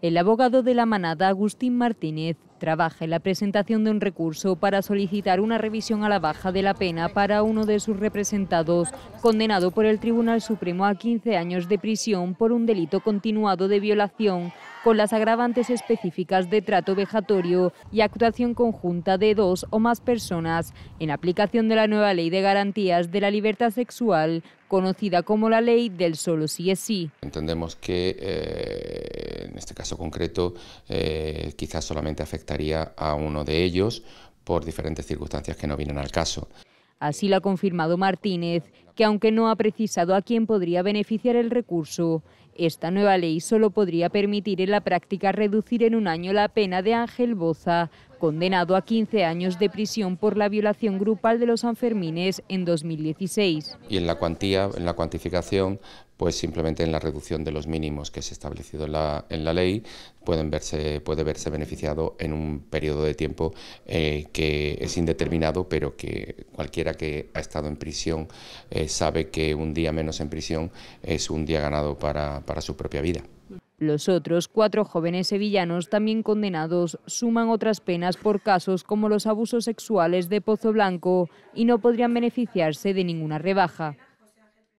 El abogado de la manada, Agustín Martínez, trabaja en la presentación de un recurso para solicitar una revisión a la baja de la pena para uno de sus representados, condenado por el Tribunal Supremo a 15 años de prisión por un delito continuado de violación con las agravantes específicas de trato vejatorio y actuación conjunta de dos o más personas en aplicación de la nueva Ley de Garantías de la Libertad Sexual, conocida como la Ley del Solo Sí es Sí. Entendemos que eh, en este caso concreto, eh, quizás solamente afectaría a uno de ellos por diferentes circunstancias que no vienen al caso. Así lo ha confirmado Martínez, que aunque no ha precisado a quién podría beneficiar el recurso, esta nueva ley solo podría permitir en la práctica reducir en un año la pena de Ángel Boza, condenado a 15 años de prisión por la violación grupal de los Sanfermines en 2016. Y en la cuantía, en la cuantificación, pues simplemente en la reducción de los mínimos que se ha establecido la, en la ley, verse, puede verse beneficiado en un periodo de tiempo eh, que es indeterminado, pero que cualquiera que ha estado en prisión eh, sabe que un día menos en prisión es un día ganado para su propia vida. Los otros cuatro jóvenes sevillanos también condenados suman otras penas por casos como los abusos sexuales de Pozo Blanco y no podrían beneficiarse de ninguna rebaja.